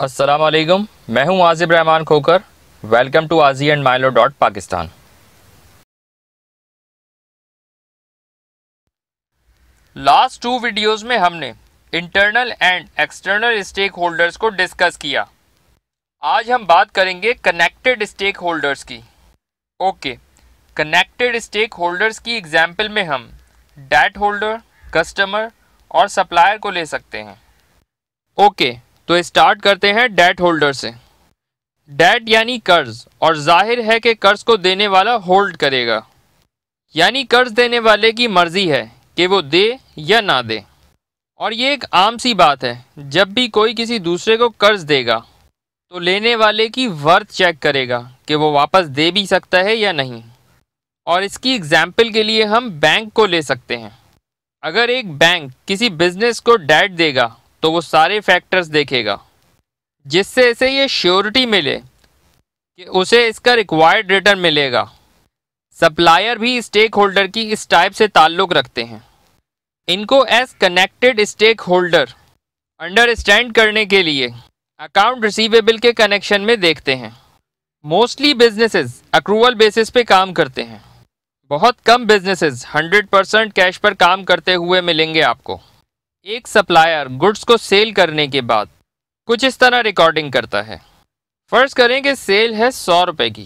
वालेकुम मैं हूं आजिब रहमान खोकर वेलकम टू आजी एंड माइलो dot Pakistan last two videos में हमने internal and external stakeholders को डिस्कस किया आज हम बात करेंगे कनेक्टेड स्टेक होल्डर्स की ओके कनेक्टेड स्टेक होल्डर्स की एग्जाम्पल में हम डेट होल्डर कस्टमर और सप्लायर को ले सकते हैं ओके okay, तो स्टार्ट करते हैं डेट होल्डर से डेट यानी कर्ज और जाहिर है कि कर्ज को देने वाला होल्ड करेगा यानी कर्ज देने वाले की मर्ज़ी है कि वो दे या ना दे और ये एक आम सी बात है जब भी कोई किसी दूसरे को कर्ज देगा तो लेने वाले की वर्थ चेक करेगा कि वो वापस दे भी सकता है या नहीं और इसकी एग्ज़ाम्पल के लिए हम बैंक को ले सकते हैं अगर एक बैंक किसी बिज़नेस को डेट देगा तो वो सारे फैक्टर्स देखेगा जिससे इसे ये श्योरिटी मिले कि उसे इसका रिक्वायर्ड रिटर्न मिलेगा सप्लायर भी स्टेक होल्डर की इस टाइप से ताल्लुक़ रखते हैं इनको as connected stakeholder understand करने के लिए अकाउंट रिसीवेबल के कनेक्शन में देखते हैं मोस्टली बिजनेसेस अक्रूवल बेसिस पे काम करते हैं बहुत कम बिजनेसेस 100% कैश पर काम करते हुए मिलेंगे आपको एक सप्लायर गुड्स को सेल करने के बाद कुछ इस तरह रिकॉर्डिंग करता है फ़र्ज़ करें कि सेल है सौ रुपये की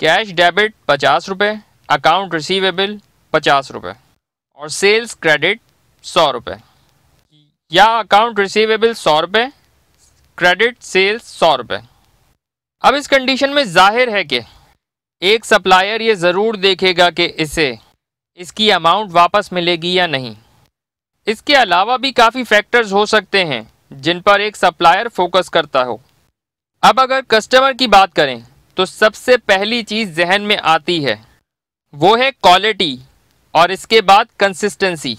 कैश डेबिट पचास रुपये अकाउंट रिसीवेबल पचास रुपये और सेल्स क्रेडिट सौ रुपये या अकाउंट रिसीवेबल सौ रुपये क्रेडिट सेल्स सौ रुपये अब इस कंडीशन में जाहिर है कि एक सप्लायर ये ज़रूर देखेगा कि इसे इसकी अमाउंट वापस मिलेगी या नहीं इसके अलावा भी काफ़ी फैक्टर्स हो सकते हैं जिन पर एक सप्लायर फोकस करता हो अब अगर कस्टमर की बात करें तो सबसे पहली चीज़ जहन में आती है वो है क्वालिटी और इसके बाद कंसिस्टेंसी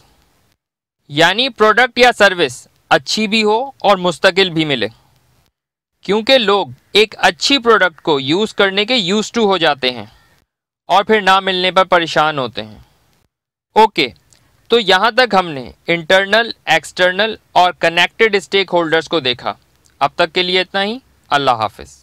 यानी प्रोडक्ट या सर्विस अच्छी भी हो और मुस्तकिल भी मिले क्योंकि लोग एक अच्छी प्रोडक्ट को यूज़ करने के यूज़ टू हो जाते हैं और फिर ना मिलने पर परेशान होते हैं ओके तो यहाँ तक हमने इंटरनल एक्सटर्नल और कनेक्टेड स्टेक होल्डर्स को देखा अब तक के लिए इतना ही अल्लाह हाफिज़